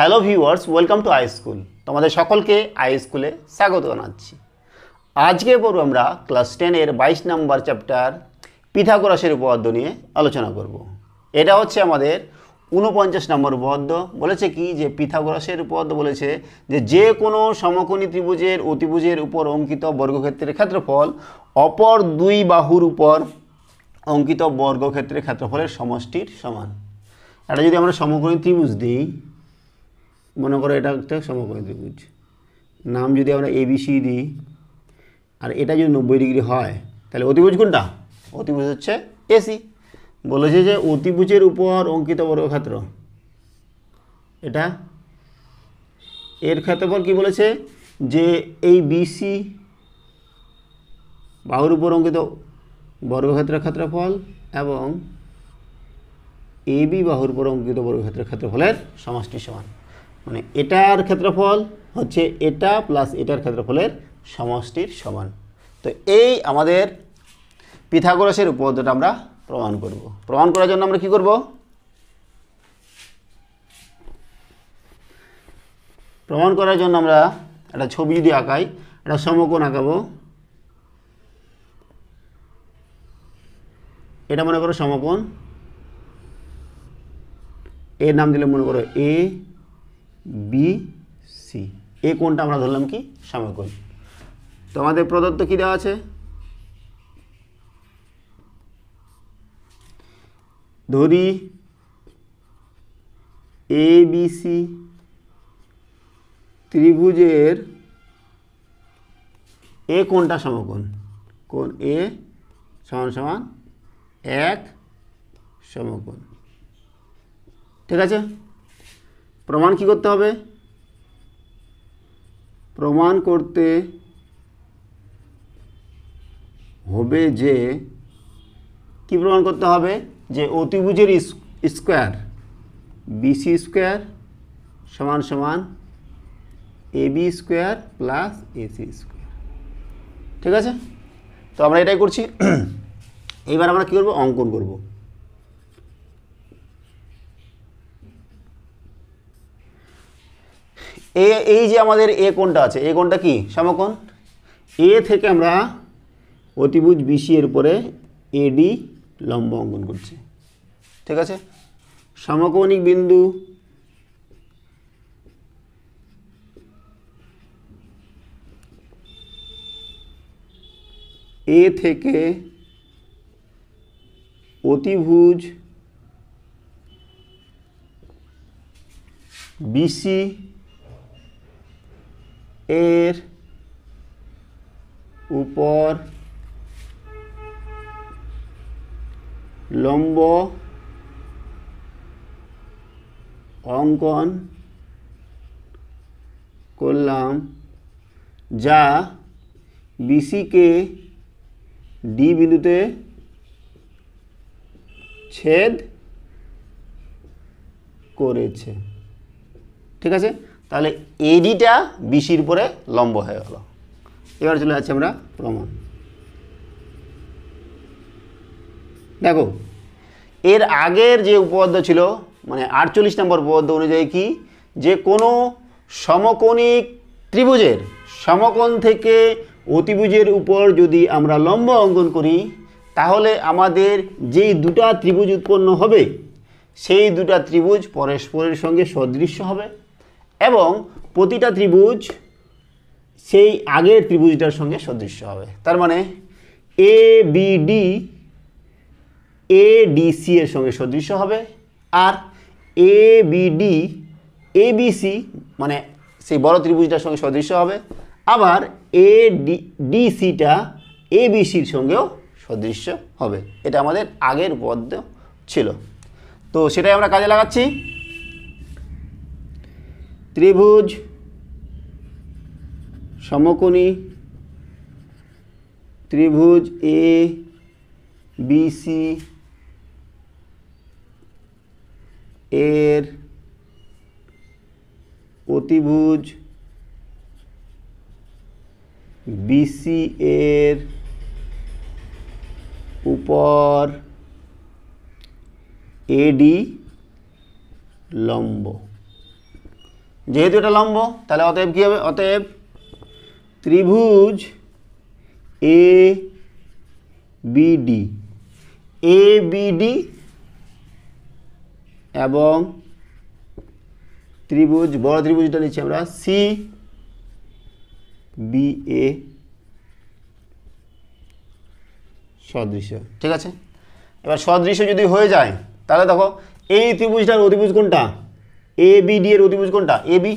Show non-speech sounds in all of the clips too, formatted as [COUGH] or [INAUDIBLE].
Hello viewers welcome to I school তোমাদের সকলকে I স্কুলে স্বাগত জানাচ্ছি আজকে পড়ব আমরা ক্লাস টেনের বাইশ নম্বর চ্যাপ্টার পিথাগোরাসের উপপাদ্য নিয়ে আলোচনা করব। এটা হচ্ছে আমাদের ঊনপঞ্চাশ নম্বর উপপাদ্য বলেছে কি যে পিথাগোরাসের উপপাদ্য বলেছে যে যে কোনো সমকোণী ত্রিভুজের অতিভুজের উপর অঙ্কিত বর্গক্ষেত্রের ক্ষেত্রফল অপর দুই বাহুর উপর অঙ্কিত বর্গক্ষেত্রের ক্ষেত্রফলের সমষ্টির সমান এটা যদি আমরা সমকোণী ত্রিভুজ দিই মনে করো এটা একটা সমকোণী ত্রিভুজ নাম যদি আমরা এবিসি দিই আর এটা যদি নব্বই ডিগ্রি হয় তাহলে অতিভুজ কোনটা অতিভুজ হচ্ছে এসি বলেছে যে অতিভুজের উপর অঙ্কিত বর্গক্ষেত্র এটা এর ক্ষেত্রফল কি বলেছে যে এই বিসি বাহুর উপর অঙ্কিত বর্গক্ষেত্রের ক্ষেত্রফল এবং এবি বাহুর উপর অঙ্কিত বর্গক্ষেত্রের ক্ষেত্রফলের সমষ্টি সমান মানে এটার ক্ষেত্রফল হচ্ছে এটা প্লাস এটার ক্ষেত্রফলের সমষ্টির সমান তো এই আমাদের পিথাগোরাসের উপপাদ্যটা আমরা প্রমাণ করব প্রমাণ করার জন্য আমরা কি করব প্রমাণ করার জন্য আমরা একটা ছবি যদি আঁকাই একটা সমকোণ আঁকাবো এটা মনে করো সমকোণ এর নাম দিলে মনে করো এ বি সি এ কোনটা আমরা ধরলাম কি সমকোণ তো আমাদের প্রদত্ত কী দেওয়া আছে ধরি এ বি সি ত্রিভুজের এ কোনটা সমকোণ কোন এ সমান সমান এক সমকোণ ঠিক আছে প্রমাণ কি করতে হবে প্রমাণ করতে হবে যে কি প্রমাণ করতে হবে যে অতিভুজের স্কোয়ার বিসি স্কোয়ার সমান সমান A B square plus AC square ঠিক আছে তো আমরা এটাই করছি [CLEARS THROAT] এইবার আমরা কী করবো অঙ্কন করবো এ এই যে আমাদের এ কোণটা আছে এ কোণটা কি সমকোণ এ থেকে আমরা অতিভুজ বিসি এর উপরে এডি লম্ব অঙ্কন করছি ঠিক আছে সমকোণিক বিন্দু এ থেকে অতিভুজ বিসি এর উপর লম্ব অঙ্কন করলাম যা বিসিকে ডি বিন্দুতে ছেদ করেছে ঠিক আছে তাহলে এডিটা বিসির পরে লম্ব হয়ে গেল এবার চলে যাচ্ছি আমরা প্রমাণ দেখো এর আগের যে উপপাদ্য ছিল মানে আটচল্লিশ নম্বর উপপাদ্য অনুযায়ী কি যে কোনো সমকোণিক ত্রিভুজের সমকোণ থেকে অতিভুজের উপর যদি আমরা লম্ব অঙ্কন করি তাহলে আমাদের যেই দুটা ত্রিভুজ উৎপন্ন হবে সেই দুটা ত্রিভুজ পরস্পরের সঙ্গে সদৃশ্য হবে এবং প্রতিটা ত্রিভুজ সেই আগের ত্রিভুজটার সঙ্গে সদৃশ্য হবে তার মানে এ বিডি এ ডিসি এর সঙ্গে সদৃশ্য হবে আর এ বিডি এ বিসি মানে সেই বড় ত্রিভুজটার সঙ্গে সদৃশ্য হবে আবার এ ডি ডিসিটা এ বিসির সঙ্গেও সদৃশ্য হবে এটা আমাদের আগের পদ্ম ছিল তো সেটাই আমরা কাজে লাগাচ্ছি ত্রিভুজ সমকোণী ত্রিভুজ এ বিসি এর অতিভুজ বিসি এর উপর এডি লম্ব যেহেতু এটা লম্ব তাহলে অতএব কী হবে অতএব ত্রিভুজ এ বিডি এ বিডি এবং ত্রিভুজ বড় ত্রিভুজটা নিচ্ছি আমরা সি বি এ সদৃশ ঠিক আছে এবার সদৃশ্য যদি হয়ে যায় তাহলে দেখো এই ত্রিভুজটার অতিভুজ কোনটা এ বি ডি এর অতিভুজ কোনটা এ বি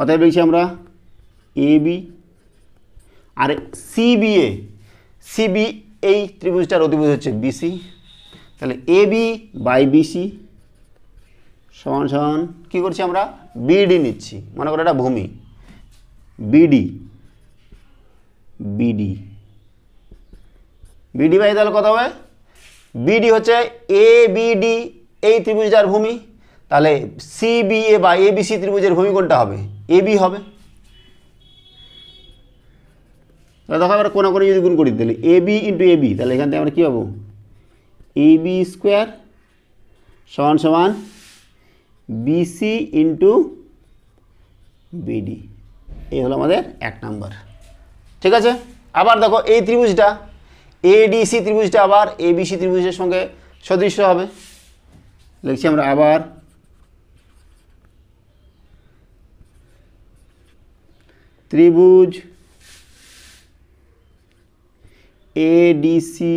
অতএব লিখছি আমরা এ বি আর C B A C B এই ত্রিভুজটার অতিভুজ হচ্ছে বিসি তাহলে এ বি বাই বিসি সমান সমান কী করছি আমরা বিডি নিচ্ছি মনে করো এটা ভূমি বিডি বিডি বিডি বাই তাহলে কত হবে বিডি হচ্ছে এ বিডি এই ত্রিভুজটার ভূমি তাহলে সি বি এ বা এ বি সি ত্রিভুজের ভূমিকোণটা হবে এ বি হবে দেখো আমরা কোনো করে যদি গুণ করি তাহলে A B into A B তাহলে এখান থেকে আমরা কী পাবো এ বি স্কোয়ার সমান সমান বিসি ইন্টু বিডি এই হলো আমাদের এক নাম্বার ঠিক আছে আবার দেখো এই ত্রিভুজটা এডিসি ত্রিভুজটা আবার এবিসি ত্রিভুজের সঙ্গে সদৃশ্য হবে লিখছি আমরা আবার ত্রিভুজ এডিসি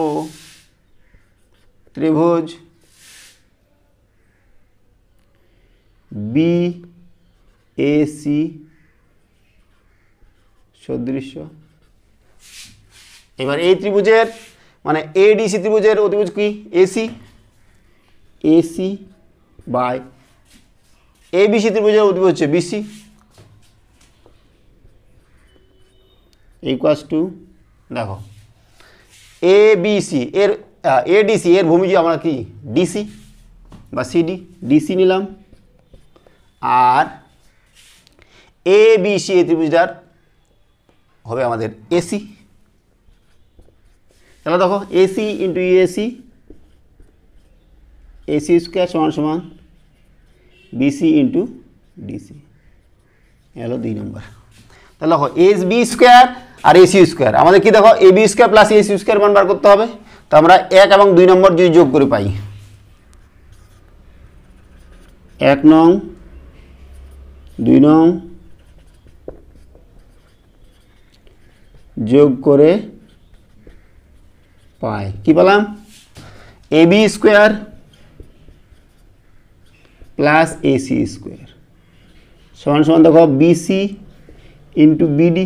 ও ত্রিভুজ বি এসি সদৃশ এবার এই ত্রিভুজের মানে এডিসি ত্রিভুজের অতিভুজ কি এসি এসি বাই এবিসি ত্রিভুজের অতিভুজ হচ্ছে বিসি ইকুয়াস টু দেখো এ বিসি এর এ ডিসি এর ভূমিজ আমরা কি ডিসি বা সিডি ডিসি নিলাম আর এ বিসি এ ত্রিভুজটার হবে আমাদের এসি তাহলে দেখো AC into AC AC square সমান সমান বিসি ইন্টু ডিসি এলো দুই নম্বর তাহলে দেখো এস বি স্কোয়ার আর এসিউ স্কোয়ার আমাদের কি দেখো AB square plus A C square মান বার করতে হবে তো আমরা এক এবং দুই নম্বর যদি যোগ করে পাই এক নং দুই নং যোগ করে পাই কি পেলাম AB square plus AC square সমান সমান দেখো BC into BD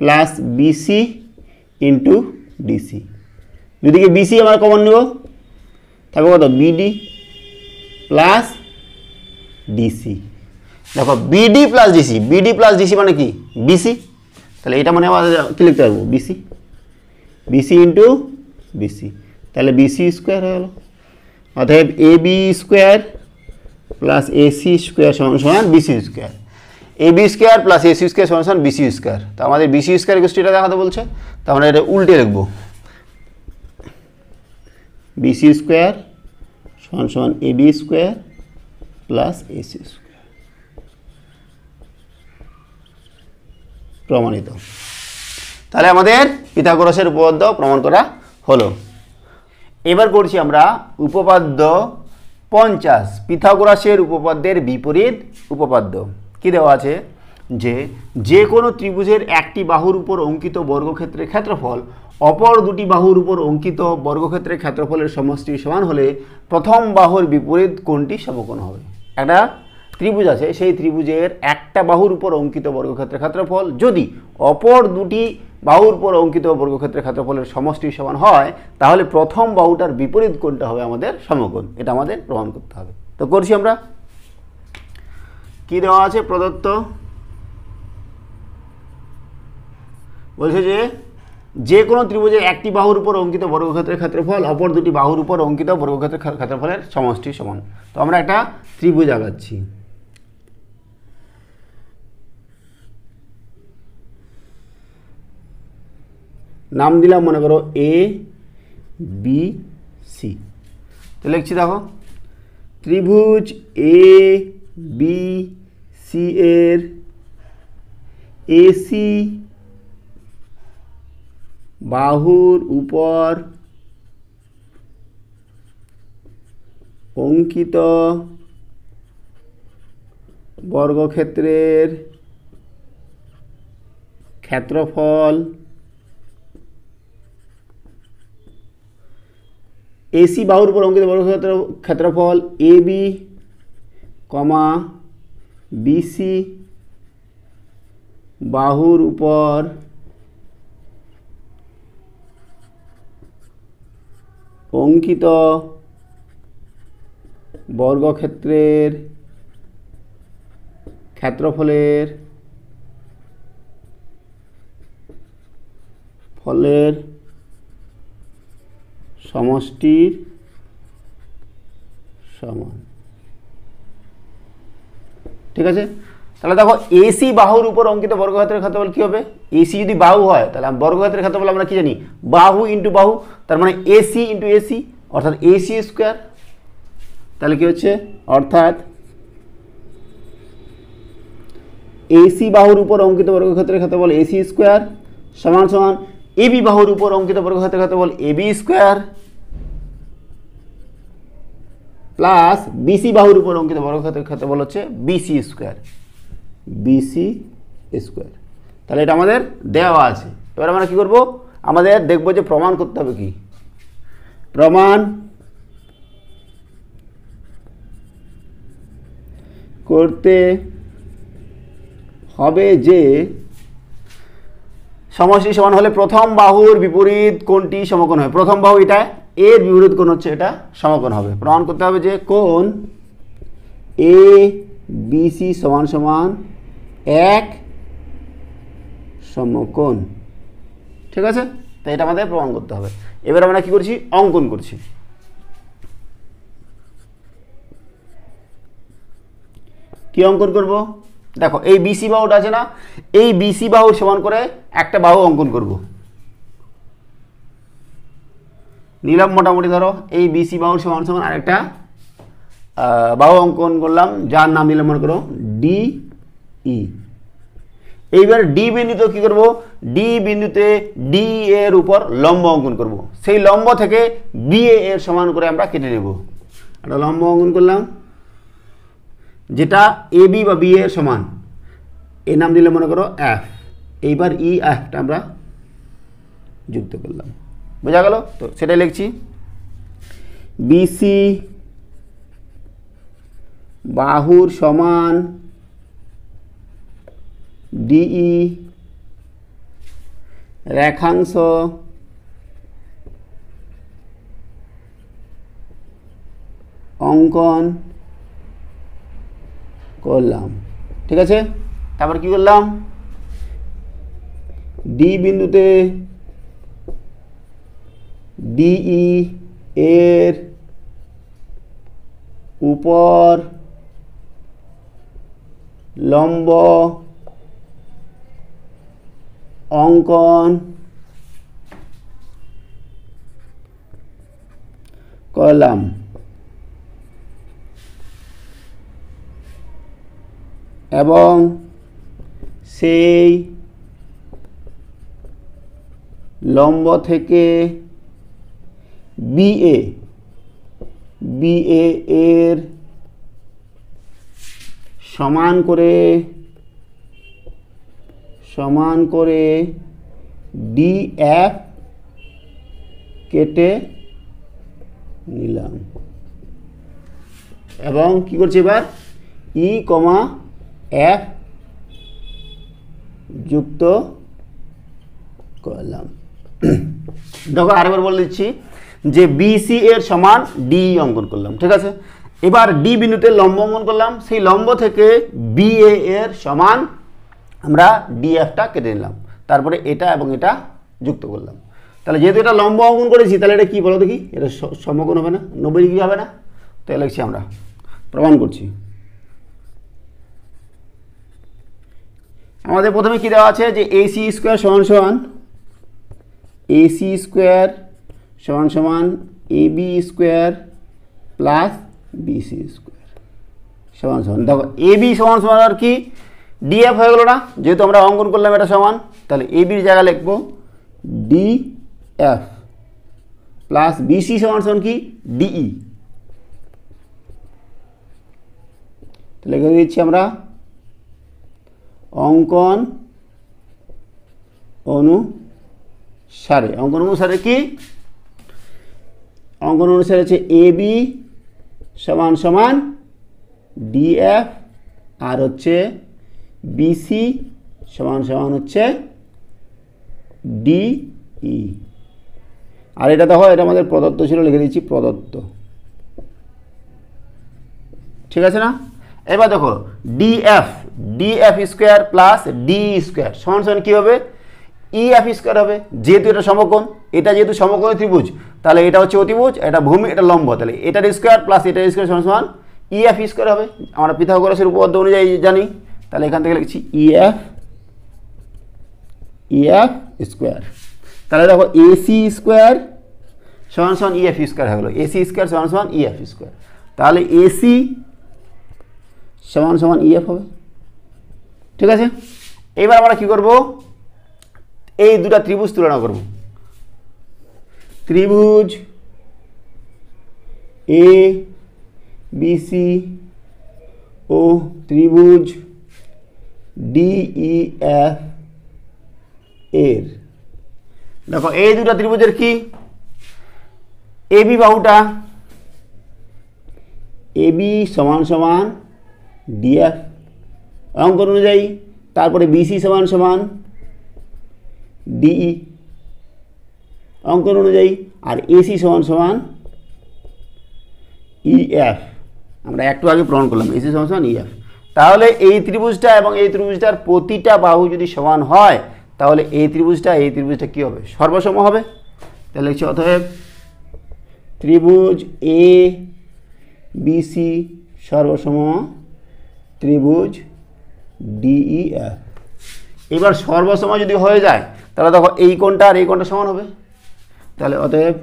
plus BC into DC দুদিকে বিসি আমার কমন নেব তারপর কত বিডি প্লাস ডিসি দেখো BD plus DC BD plus DC মানে কি বিসি তাহলে এটা মানে আমাদের কি লিখতে পারবো বিসি বিসি ইন্টু বিসি তাহলে বিসি স্কোয়ার হয়ে গেল অতএব A B square plus AC square সমান সমান BC square A B square plus AC square সমান বিসি স্কোয়ার তো আমাদের বিসি স্কোয়ার গোষ্ঠীটা দেখাতে বলছে তো আমরা এটা উল্টে লিখবো বিসি স্কোয়ার সমান সমান A B square plus AC square প্রমাণিত তাহলে আমাদের পিথাগোরাসের উপপাদ্য প্রমাণ করা হলো এবার করছি আমরা উপপাদ্য পঞ্চাশ পিথাগোরাসের উপপাদ্যের বিপরীত উপপাদ্য কি দেওয়া আছে যে যে কোনো ত্রিভুজের একটি বাহুর উপর অঙ্কিত বর্গক্ষেত্রের ক্ষেত্রফল অপর দুটি বাহুর উপর অঙ্কিত বর্গক্ষেত্রের ক্ষেত্রফলের সমষ্টি সমান হলে প্রথম বাহুর বিপরীত কোনটি সমকোণ হবে একটা ত্রিভুজ আছে সেই ত্রিভুজের একটা বাহুর উপর অঙ্কিত বর্গক্ষেত্রের ক্ষেত্রফল যদি অপর দুটি বাহুর উপর অঙ্কিত বর্গক্ষেত্রের ক্ষেত্রফলের সমষ্টি সমান হয় তাহলে প্রথম বাহুটার বিপরীত কোনটা হবে আমাদের সমকোণ এটা আমাদের প্রমাণ করতে হবে তো করছি আমরা কি দেওয়া আছে প্রদত্ত বলছে যে যে কোনো ত্রিভুজের একটি বাহুর উপর অঙ্কিত বর্গক্ষেত্রের ক্ষেত্রফল অপর দুটি বাহুর উপর অঙ্কিত বর্গক্ষেত্রের ক্ষেত্রফলের সমষ্টি সমান তো আমরা একটা ত্রিভুজ আগাচ্ছি নাম দিলাম মনে করো এ বি সি তো লিখছি দেখো ত্রিভুজ এ বি সি এর এসি বাহুর উপর অঙ্কিত বর্গক্ষেত্রের ক্ষেত্রফল এসি বাহুর উপর অঙ্কিত বর্গক্ষেত্র ক্ষেত্রফল এ বি কমা বিসি বাহুর উপর অঙ্কিত বর্গক্ষেত্রের ক্ষেত্রফলের ফলের সমষ্টির সমান ঠিক আছে তাহলে দেখো এসি বাহুর উপর অঙ্কিত বর্গক্ষেত্রের ক্ষেত্রফল কী হবে এসি যদি বাহু হয় তাহলে বর্গক্ষেত্রের ক্ষেত্রফল আমরা কী জানি বাহু ইন্টু বাহু তার মানে এসি ইন্টু এসি অর্থাৎ এসি স্কোয়ার তাহলে কী হচ্ছে অর্থাৎ এসি বাহুর উপর অঙ্কিত বর্গক্ষেত্রের ক্ষেত্রফল এসি স্কোয়ার সমান সমান এবি বাহুর উপর অঙ্কিত বর্গক্ষেত্রের ক্ষেত্রফল এবি স্কোয়ার প্লাস বিসি বাহুর উপর অঙ্কিত বর্গক্ষেত্রের বল হচ্ছে বিসি স্কোয়ার বিসি স্কোয়ার তাহলে এটা আমাদের দেওয়া আছে এবার আমরা কি করব আমাদের দেখব যে প্রমাণ করতে হবে কি প্রমাণ করতে হবে যে সমষ্টি সমান হলে প্রথম বাহুর বিপরীত কোনটি সমকোণ হয় প্রথম বাহু এটা এর বিপরীত কোণ হচ্ছে এটা সমকোণ হবে প্রমাণ করতে হবে যে কোণ এ বিসি সমান সমান এক সমকোণ ঠিক আছে তো এটা আমাদের প্রমাণ করতে হবে এবার আমরা কি করছি অঙ্কন করছি কি অঙ্কন করব দেখো এই বিসি বাহুটা আছে না এই বিসি বাহুর সমান করে একটা বাহু অঙ্কন করব নিলাম মোটামুটি ধরো এই বিসি বাহুর সমান সমান আরেকটা বাহু অঙ্কন করলাম যার নাম নিলাম মনে করো ডি ই e। এইবার ডি বিন্দুতে কী করব ডি বিন্দুতে ডি এর উপর লম্ব অঙ্কন করব। সেই লম্ব থেকে বি এর সমান করে আমরা কেটে নেব একটা লম্ব অঙ্কন করলাম যেটা এ বি বা বি এর সমান এ নাম দিলে মনে করো এফ এইবার ই e এফটা আমরা যুক্ত করলাম বোঝা গেল তো সেটাই লিখছি বিসি বাহুর সমান ডিই e রেখাংশ অঙ্কন করলাম ঠিক আছে তারপর কি করলাম ডি বিন্দুতে ডিই এর উপর লম্ব অঙ্কন করলাম এবং সেই লম্ব থেকে বিএ বিএ এর সমান করে সমান করে ডিএফ কেটে নিলাম এবং কি করছি এবার ই e কমা এফ যুক্ত করলাম দেখো আরেকবার বলে দিচ্ছি যে বিসি এর সমান ডি অঙ্কন করলাম ঠিক আছে এবার ডি বিন্দুতে লম্ব অঙ্কন করলাম সেই লম্ব থেকে বি এ এর সমান আমরা ডিএফটা কেটে নিলাম তারপরে এটা এবং এটা যুক্ত করলাম তাহলে যেহেতু এটা লম্ব অঙ্কন করেছি তাহলে এটা কী বলো দেখি এটা সমগণ হবে না নব্বই ডিগ্রি হবে না তো লিখছি আমরা প্রমাণ করছি আমাদের প্রথমে কী দেওয়া আছে যে এসি স্কোয়ার সমান সমান এসি স্কোয়ার সমান সমান ab² + bc² সমান সমান দাও ab সমান হবে আর কি df হয়ে গেল না যেহেতু আমরা অংকন করলাম এটা সমান তাহলে ab এর জায়গা লেখবো df + bc সমান সমান কি de তাহলে হয়ে যাচ্ছে আমরা অংকন অনু সারি অংকন অনুসারে কি অঙ্কন অনুসারে হচ্ছে এ বি সমান সমান ডিএফ আর হচ্ছে বিসি সমান সমান হচ্ছে ডিই আর এটা দেখো এটা আমাদের প্রদত্ত ছিল লিখে দিচ্ছি প্রদত্ত ঠিক আছে না এবার দেখো DF DF square plus D square সমান সমান কী হবে ই এফ স্কোয়ার e হবে যেহেতু এটা সমকোণ এটা যেহেতু সমকোণ ত্রিভুজ তাহলে এটা হচ্ছে অতিভুজ এটা ভূমি এটা লম্ব তাহলে এটার স্কোয়ার প্লাস এটার স্কোয়ার সমান সমান ই এফ স্কোয়ার e হবে আমরা পিথাগোরাসের উপপাদ্য অনুযায়ী জানি তাহলে এখান থেকে লিখছি E F E F square তাহলে দেখো এসি স্কোয়ার সমান সমান ই এফ স্কোয়ার e হয়ে গেলো এসি স্কোয়ার সমান সমান ই এফ স্কোয়ার তাহলে এসি সমান সমান ই এফ হবে ঠিক আছে এবার আমরা কি করব এই দুটা ত্রিভুজ তুলনা করব ত্রিভুজ এ বিসি ও ত্রিভুজ ডিইএফ e, এর দেখো এই দুটা ত্রিভুজের কি এবি বাহুটা এবি সমান সমান ডিএফ অঙ্কন অনুযায়ী তারপরে বিসি সমান সমান ডিই e. অঙ্কন অনুযায়ী আর এসি সমান সমান ইএফ e আমরা একটু আগে প্রমাণ করলাম এসি সমান সমান ইএফ e তাহলে এই ত্রিভুজটা এবং এই ত্রিভুজটার প্রতিটা বাহু যদি সমান হয় তাহলে এই ত্রিভুজটা এই ত্রিভুজটা কী হবে সর্বসম হবে তাহলে লিখছি অতএব ত্রিভুজ এ বিসি সর্বসম ত্রিভুজ ডিইএফ এবার সর্বসম যদি হয়ে যায় তাহলে দেখো এই কোনটা আর এই কোনটা সমান হবে তাহলে অতএব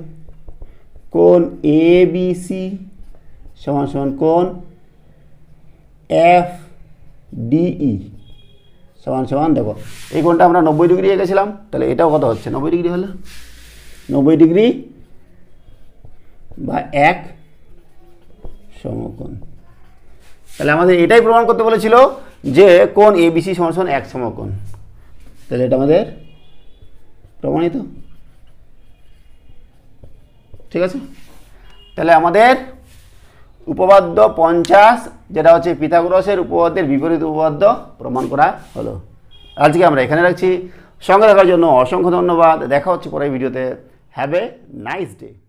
কোন এ বি সি সমান সমান কোন এফ ডিই সমান সমান দেখো এই কোনটা আমরা নব্বই ডিগ্রি এঁকেছিলাম তাহলে এটাও কত হচ্ছে নব্বই ডিগ্রি হলে নব্বই ডিগ্রি বা এক সমকোণ তাহলে আমাদের এটাই প্রমাণ করতে বলেছিল যে কোন এবিসি সমান সমান এক সমকোণ তাহলে এটা আমাদের প্রমাণিত ঠিক আছে তাহলে আমাদের উপবাদ্য পঞ্চাশ যেটা হচ্ছে পিথাগোরাসের উপবাদ্যের বিপরীত উপবাদ্য প্রমাণ করা হলো আজকে আমরা এখানে রাখছি সঙ্গে রাখার জন্য অসংখ্য ধন্যবাদ দেখা হচ্ছে পরের ভিডিওতে হ্যাভ এ নাইস ডে